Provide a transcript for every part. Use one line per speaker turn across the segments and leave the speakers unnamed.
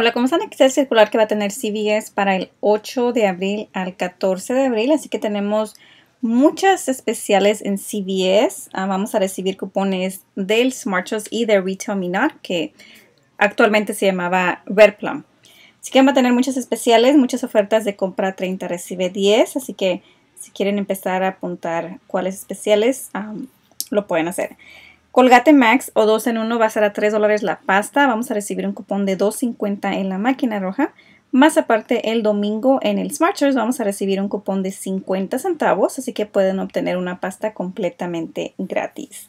Hola, ¿cómo están? Aquí está el circular que va a tener CBS para el 8 de abril al 14 de abril, así que tenemos muchas especiales en CBS. Ah, vamos a recibir cupones del Smart Shows y de Retail que actualmente se llamaba Red Plum. Así que van a tener muchas especiales, muchas ofertas de compra 30 recibe 10, así que si quieren empezar a apuntar cuáles especiales, lo pueden hacer. Colgate Max o 2 en 1 va a ser a 3 dólares la pasta. Vamos a recibir un cupón de 2.50 en la máquina roja. Más aparte, el domingo en el Smarters vamos a recibir un cupón de 50 centavos, así que pueden obtener una pasta completamente gratis.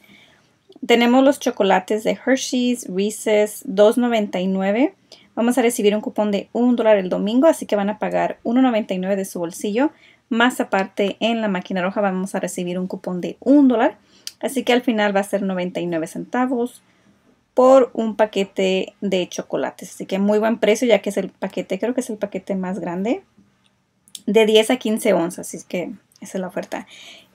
Tenemos los chocolates de Hershey's, Reese's, 2.99. Vamos a recibir un cupón de 1 dólar el domingo, así que van a pagar 1.99 de su bolsillo. Más aparte, en la máquina roja vamos a recibir un cupón de 1 dólar Así que al final va a ser 99 centavos por un paquete de chocolates. Así que muy buen precio ya que es el paquete, creo que es el paquete más grande. De 10 a 15 onzas, así que esa es la oferta.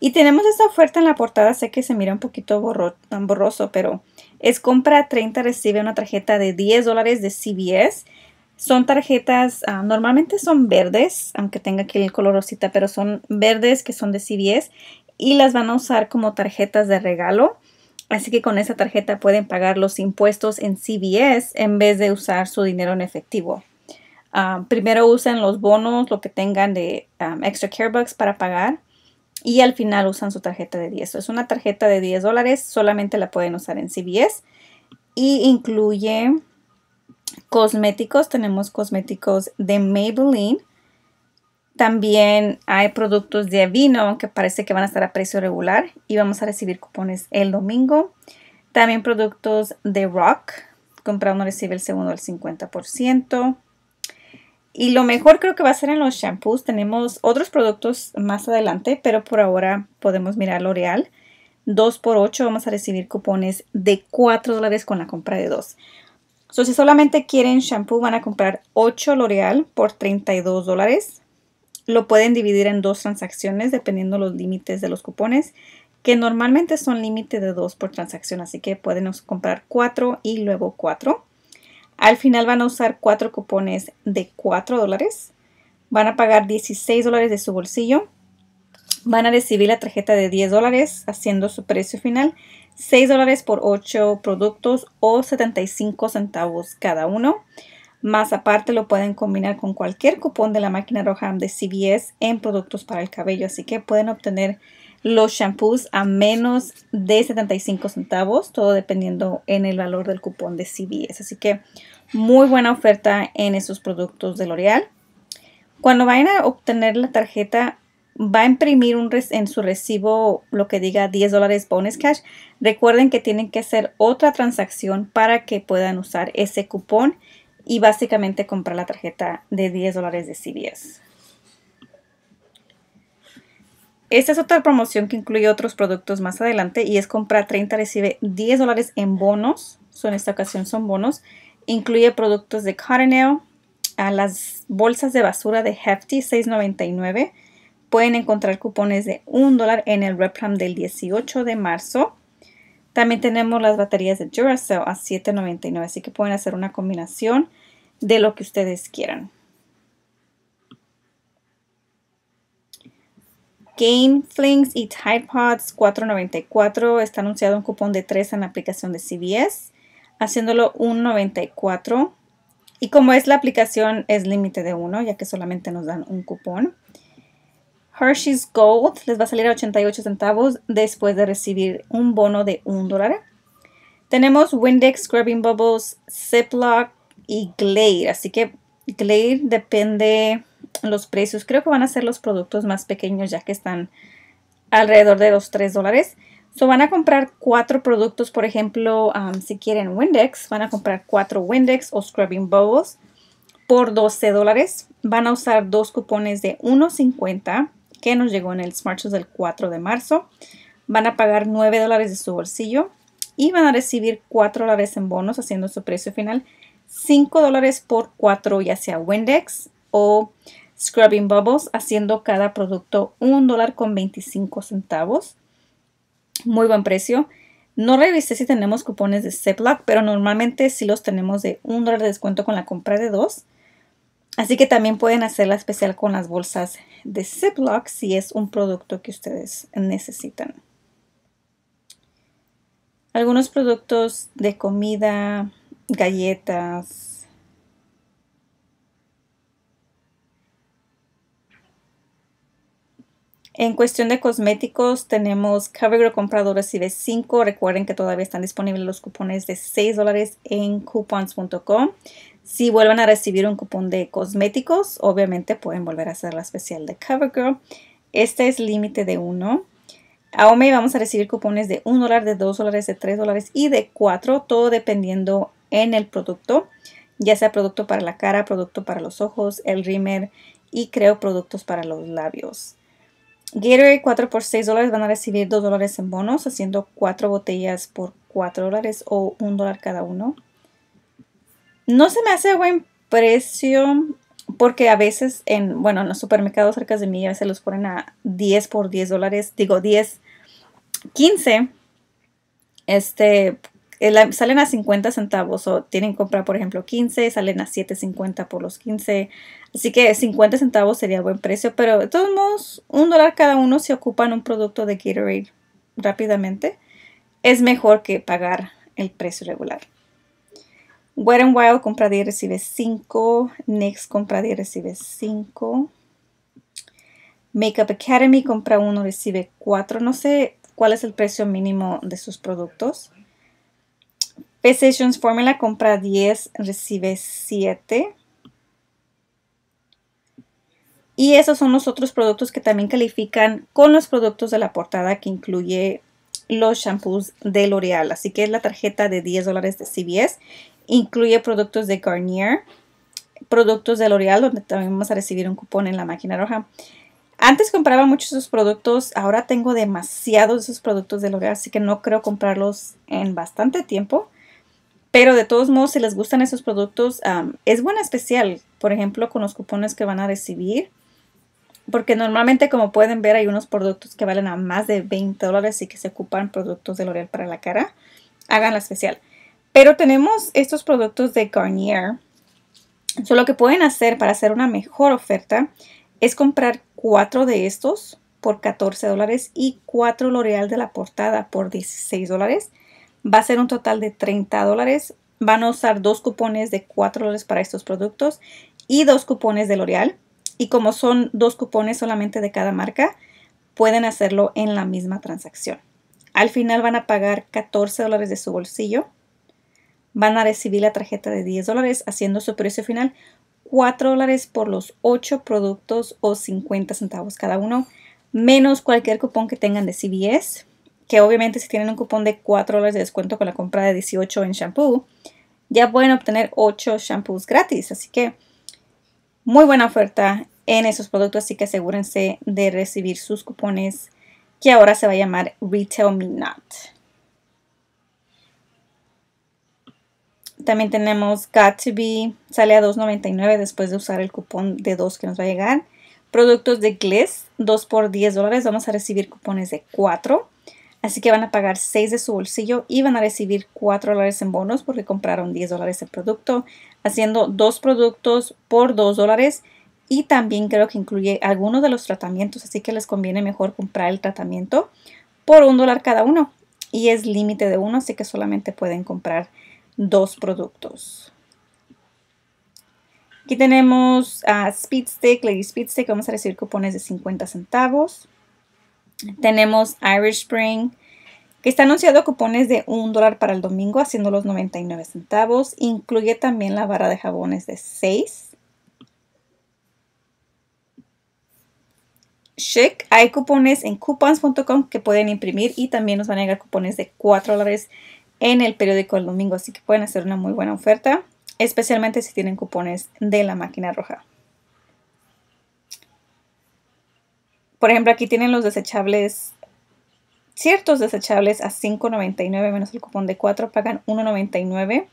Y tenemos esta oferta en la portada, sé que se mira un poquito borroso, pero es compra 30, recibe una tarjeta de 10 dólares de CBS. Son tarjetas, ah, normalmente son verdes, aunque tenga aquí el color rosita, pero son verdes que son de CBS y las van a usar como tarjetas de regalo. Así que con esa tarjeta pueden pagar los impuestos en CBS en vez de usar su dinero en efectivo. Ah, primero usan los bonos, lo que tengan de um, extra care bucks para pagar y al final usan su tarjeta de 10. es una tarjeta de 10 dólares, solamente la pueden usar en CBS y incluye cosméticos. Tenemos cosméticos de Maybelline también hay productos de vino que parece que van a estar a precio regular y vamos a recibir cupones el domingo. También productos de Rock. Comprar uno recibe el segundo al 50%. Y lo mejor creo que va a ser en los shampoos. Tenemos otros productos más adelante, pero por ahora podemos mirar L'Oreal. 2 por 8 vamos a recibir cupones de 4 dólares con la compra de 2. So, si solamente quieren shampoo, van a comprar 8 L'Oreal por 32 dólares. Lo pueden dividir en dos transacciones dependiendo los límites de los cupones, que normalmente son límite de dos por transacción, así que pueden comprar cuatro y luego cuatro. Al final van a usar cuatro cupones de cuatro dólares. Van a pagar 16 dólares de su bolsillo. Van a recibir la tarjeta de 10 dólares haciendo su precio final. 6 dólares por 8 productos o 75 centavos cada uno. Más aparte lo pueden combinar con cualquier cupón de la máquina roja de CVS en productos para el cabello. Así que pueden obtener los shampoos a menos de 75 centavos, todo dependiendo en el valor del cupón de CVS. Así que muy buena oferta en esos productos de L'Oreal. Cuando vayan a obtener la tarjeta, va a imprimir un en su recibo lo que diga 10 dólares bonus cash. Recuerden que tienen que hacer otra transacción para que puedan usar ese cupón y básicamente comprar la tarjeta de 10 dólares de CVS. Esta es otra promoción que incluye otros productos más adelante y es comprar 30, recibe 10 dólares en bonos. en esta ocasión son bonos. Incluye productos de Cottonelle, a las bolsas de basura de Hefty, $6.99. Pueden encontrar cupones de $1 en el Repram del 18 de marzo. También tenemos las baterías de Duracell a $7.99, así que pueden hacer una combinación de lo que ustedes quieran. Game Flings y Tide Pods $4.94. Está anunciado un cupón de 3 en la aplicación de CBS, haciéndolo $1.94. Y como es la aplicación, es límite de uno, ya que solamente nos dan un cupón. Hershey's Gold les va a salir a 88 centavos después de recibir un bono de un dólar. Tenemos Windex, Scrubbing Bubbles, Ziploc y Glade. Así que Glade depende los precios. Creo que van a ser los productos más pequeños ya que están alrededor de los 3 dólares. So van a comprar cuatro productos, por ejemplo, um, si quieren Windex, van a comprar cuatro Windex o Scrubbing Bubbles por 12 dólares. Van a usar dos cupones de 1.50 que nos llegó en el Smart del 4 de marzo. Van a pagar 9 dólares de su bolsillo y van a recibir 4 dólares en bonos haciendo su precio final 5 dólares por 4 ya sea Windex o Scrubbing Bubbles haciendo cada producto 1 dólar con 25 centavos. Muy buen precio. No revisé si tenemos cupones de Ziploc, pero normalmente sí los tenemos de 1 dólar de descuento con la compra de dos. Así que también pueden hacerla especial con las bolsas de Ziploc si es un producto que ustedes necesitan. Algunos productos de comida, galletas. En cuestión de cosméticos tenemos CoverGirl y de 5. Recuerden que todavía están disponibles los cupones de 6 dólares en coupons.com. Si vuelven a recibir un cupón de cosméticos, obviamente pueden volver a hacer la especial de CoverGirl. Este es límite de uno. A vamos a recibir cupones de un dólar, de dos dólares, de tres dólares y de 4, todo dependiendo en el producto, ya sea producto para la cara, producto para los ojos, el rimer y creo productos para los labios. Gatorade 4 por seis dólares van a recibir 2 dólares en bonos, haciendo 4 botellas por 4 dólares o 1 dólar cada uno. No se me hace buen precio porque a veces en, bueno, en los supermercados cerca de mí a veces los ponen a 10 por 10 dólares, digo 10, 15, este, eh, salen a 50 centavos o tienen que comprar, por ejemplo, 15, salen a 7.50 por los 15. Así que 50 centavos sería buen precio, pero de todos modos, un dólar cada uno si ocupan un producto de Gatorade rápidamente, es mejor que pagar el precio regular. Wet n Wild compra 10 recibe 5. Next compra 10 recibe 5. Makeup Academy compra 1 recibe 4. No sé cuál es el precio mínimo de sus productos. Physicians Formula compra 10 recibe 7. Y esos son los otros productos que también califican con los productos de la portada que incluye los shampoos de L'Oreal. Así que es la tarjeta de 10 dólares de CVS Incluye productos de Garnier, productos de L'Oreal, donde también vamos a recibir un cupón en la máquina roja. Antes compraba muchos de esos productos, ahora tengo demasiados de esos productos de L'Oreal, así que no creo comprarlos en bastante tiempo. Pero de todos modos, si les gustan esos productos, es buena especial, por ejemplo, con los cupones que van a recibir. Porque normalmente, como pueden ver, hay unos productos que valen a más de 20 dólares y que se ocupan productos de L'Oreal para la cara. Hagan la especial. Pero tenemos estos productos de Garnier. So, lo que pueden hacer para hacer una mejor oferta es comprar cuatro de estos por 14 dólares y 4 L'Oreal de la portada por 16 dólares. Va a ser un total de 30 dólares. Van a usar dos cupones de 4 dólares para estos productos y dos cupones de L'Oreal. Y como son dos cupones solamente de cada marca, pueden hacerlo en la misma transacción. Al final van a pagar 14 dólares de su bolsillo van a recibir la tarjeta de 10 dólares haciendo su precio final 4 dólares por los 8 productos o 50 centavos cada uno, menos cualquier cupón que tengan de CVS, que obviamente si tienen un cupón de 4 dólares de descuento con la compra de 18 en shampoo, ya pueden obtener 8 shampoos gratis. Así que muy buena oferta en esos productos, así que asegúrense de recibir sus cupones que ahora se va a llamar Retail Me Not. También tenemos Got to Be, sale a $2.99 después de usar el cupón de 2 que nos va a llegar. Productos de Gliss, 2 por 10 dólares, vamos a recibir cupones de 4. Así que van a pagar 6 de su bolsillo y van a recibir 4 dólares en bonos porque compraron 10 dólares el producto, haciendo dos productos por 2 dólares. Y también creo que incluye algunos de los tratamientos, así que les conviene mejor comprar el tratamiento por un dólar cada uno. Y es límite de uno, así que solamente pueden comprar dos productos. Aquí tenemos a Speed Stick, Lady Speed vamos a recibir cupones de 50 centavos. Tenemos Irish Spring, que está anunciado cupones de un dólar para el domingo, haciendo los 99 centavos. Incluye también la barra de jabones de 6. check hay cupones en coupons.com que pueden imprimir y también nos van a llegar cupones de 4 dólares en el periódico el domingo, así que pueden hacer una muy buena oferta, especialmente si tienen cupones de la máquina roja. Por ejemplo, aquí tienen los desechables, ciertos desechables a $5.99 menos el cupón de 4 pagan $1.99.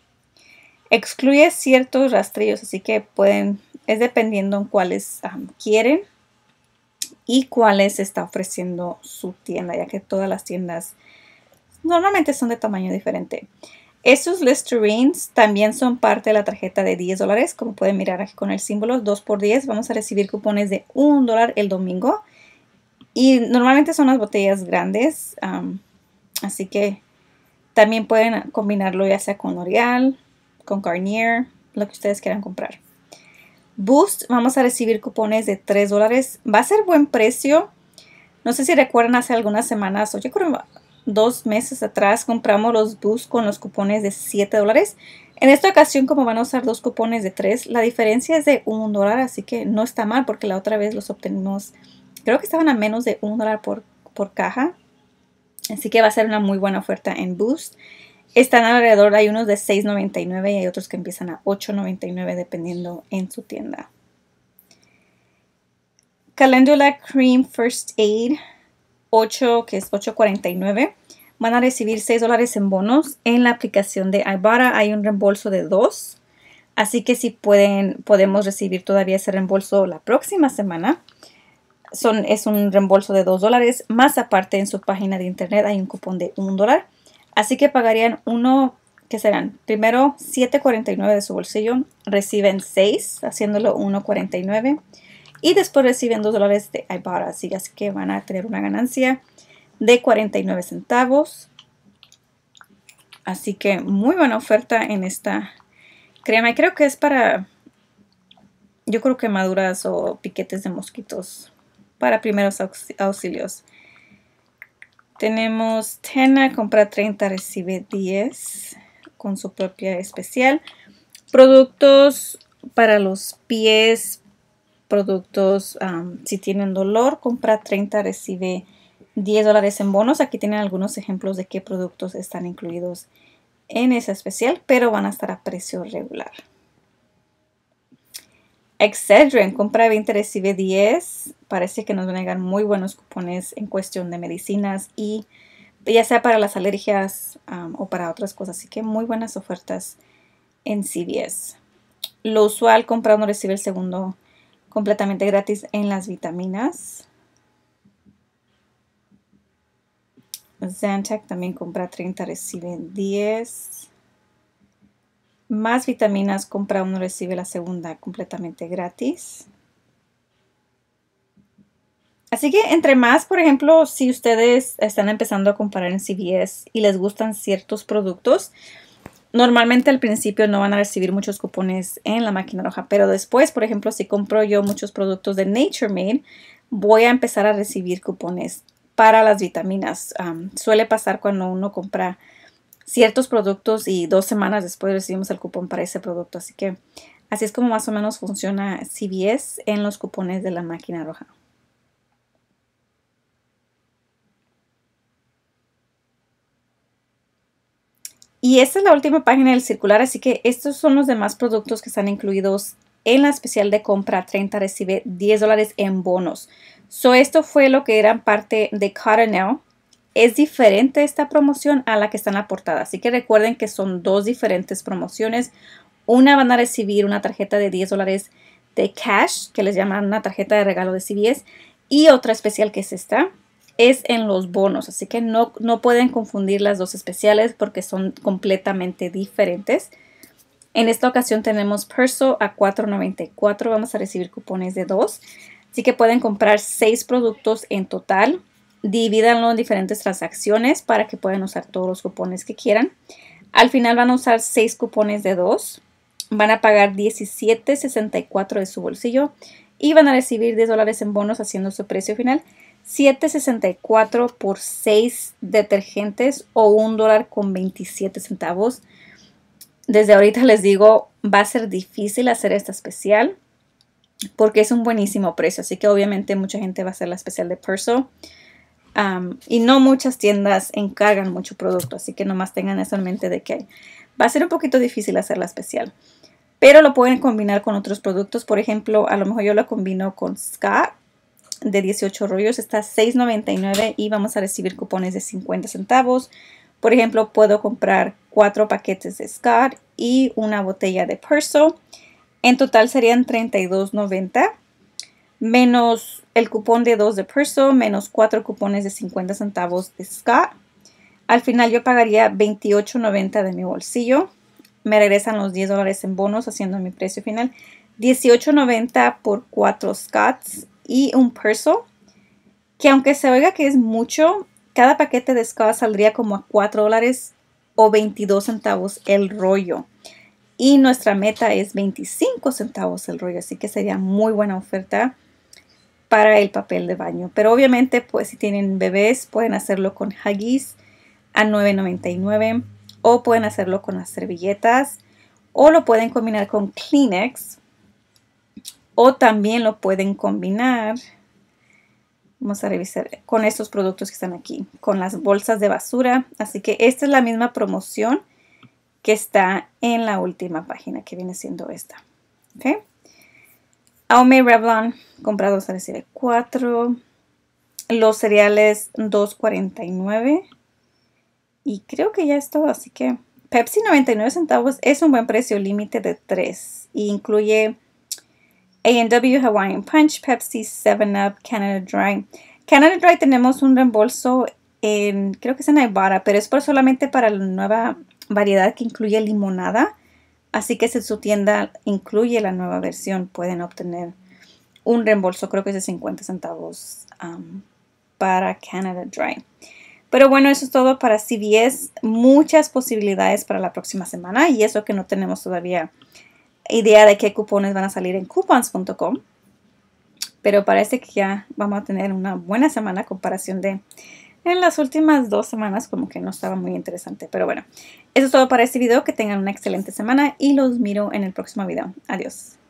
Excluye ciertos rastrillos, así que pueden, es dependiendo en cuáles ah, quieren y cuáles está ofreciendo su tienda, ya que todas las tiendas normalmente son de tamaño diferente. Estos Listerines también son parte de la tarjeta de 10 dólares, como pueden mirar aquí con el símbolo 2 x 10 Vamos a recibir cupones de 1 dólar el domingo. Y normalmente son las botellas grandes, así que también pueden combinarlo ya sea con L'Oreal, con Garnier, lo que ustedes quieran comprar. Boost, vamos a recibir cupones de 3 dólares. Va a ser buen precio. No sé si recuerdan hace algunas semanas, o yo creo dos meses atrás compramos los bus con los cupones de 7 dólares. En esta ocasión, como van a usar dos cupones de 3, la diferencia es de 1 dólar, así que no está mal porque la otra vez los obtenimos, creo que estaban a menos de 1 dólar por, por caja. Así que va a ser una muy buena oferta en Boost. Están alrededor, hay unos de $6.99 y hay otros que empiezan a $8.99 dependiendo en su tienda. Calendula Cream First Aid 8, que es 8.49, van a recibir 6 dólares en bonos. En la aplicación de Ibara hay un reembolso de 2. Así que si pueden, podemos recibir todavía ese reembolso la próxima semana. Son, es un reembolso de 2 dólares. Más aparte en su página de internet hay un cupón de 1 dólar. Así que pagarían uno, que serán primero 7.49 de su bolsillo. Reciben 6, haciéndolo 1.49 y después reciben 2 dólares de Ibotta. así que van a tener una ganancia de 49 centavos. Así que muy buena oferta en esta crema y creo que es para, yo creo que maduras o piquetes de mosquitos para primeros auxilios. Tenemos Tena, compra 30, recibe 10 con su propia especial. Productos para los pies, productos, si tienen dolor, compra 30, recibe 10 dólares en bonos. Aquí tienen algunos ejemplos de qué productos están incluidos en esa especial, pero van a estar a precio regular. Excedrin, compra 20, recibe 10. Parece que nos van a llegar muy buenos cupones en cuestión de medicinas y ya sea para las alergias o para otras cosas. Así que muy buenas ofertas en CVS. Lo usual, compra uno, recibe el segundo completamente gratis en las vitaminas. Zantac también compra 30, recibe 10. Más vitaminas, compra uno, recibe la segunda completamente gratis. Así que entre más, por ejemplo, si ustedes están empezando a comprar en CVS y les gustan ciertos productos, Normalmente al principio no van a recibir muchos cupones en la máquina roja, pero después, por ejemplo, si compro yo muchos productos de Nature Made, voy a empezar a recibir cupones para las vitaminas. suele pasar cuando uno compra ciertos productos y dos semanas después recibimos el cupón para ese producto. Así que así es como más o menos funciona CVS en los cupones de la máquina roja. Y esta es la última página del circular, así que estos son los demás productos que están incluidos en la especial de compra 30 recibe 10 dólares en bonos. So esto fue lo que era parte de Cottonelle. Es diferente esta promoción a la que está en la portada, así que recuerden que son dos diferentes promociones. Una van a recibir una tarjeta de 10 dólares de cash, que les llaman una tarjeta de regalo de CBS, y otra especial que es esta, es en los bonos, así que no, no pueden confundir las dos especiales porque son completamente diferentes. En esta ocasión tenemos Perso a $4.94, vamos a recibir cupones de 2, así que pueden comprar seis productos en total, divídanlo en diferentes transacciones para que puedan usar todos los cupones que quieran. Al final van a usar 6 cupones de 2, van a pagar $17.64 de su bolsillo y van a recibir 10 dólares en bonos haciendo su precio final 764 por 6 detergentes o un dólar con 27 centavos. Desde ahorita les digo, va a ser difícil hacer esta especial porque es un buenísimo precio. Así que obviamente mucha gente va a hacer la especial de Perso. y no muchas tiendas encargan mucho producto, así que nomás tengan eso en mente de que va a ser un poquito difícil hacer la especial. Pero lo pueden combinar con otros productos. Por ejemplo, a lo mejor yo lo combino con Scott de 18 rollos está $6.99 y vamos a recibir cupones de 50 centavos. Por ejemplo, puedo comprar 4 paquetes de Scott y una botella de Purcell. En total serían $32.90 menos el cupón de 2 de Purcell, menos 4 cupones de 50 centavos de Scott. Al final yo pagaría $28.90 de mi bolsillo. Me regresan los 10 dólares en bonos haciendo mi precio final. $18.90 por 4 Scots y un perso, que aunque se oiga que es mucho, cada paquete de Scott saldría como a 4 dólares o 22 centavos el rollo. Y nuestra meta es 25 centavos el rollo, así que sería muy buena oferta para el papel de baño. Pero obviamente, pues si tienen bebés, pueden hacerlo con Huggies a 9.99 o pueden hacerlo con las servilletas o lo pueden combinar con Kleenex o también lo pueden combinar. Vamos a revisar con estos productos que están aquí, con las bolsas de basura. Así que esta es la misma promoción que está en la última página que viene siendo esta. ¿Okay? Aume Revlon, comprados a de 4. Los cereales 2.49. Y creo que ya está. así que Pepsi 99 centavos es un buen precio límite de 3 y incluye a&W Hawaiian Punch, Pepsi, 7-Up, Canada Dry. Canada Dry tenemos un reembolso en, creo que es en Ibarra, pero es por solamente para la nueva variedad que incluye limonada. Así que si su tienda incluye la nueva versión, pueden obtener un reembolso, creo que es de 50 centavos um, para Canada Dry. Pero bueno, eso es todo para CVS. Muchas posibilidades para la próxima semana y eso que no tenemos todavía idea de qué cupones van a salir en coupons.com. Pero parece que ya vamos a tener una buena semana comparación de en las últimas dos semanas como que no estaba muy interesante. Pero bueno, eso es todo para este video. Que tengan una excelente semana y los miro en el próximo video. Adiós.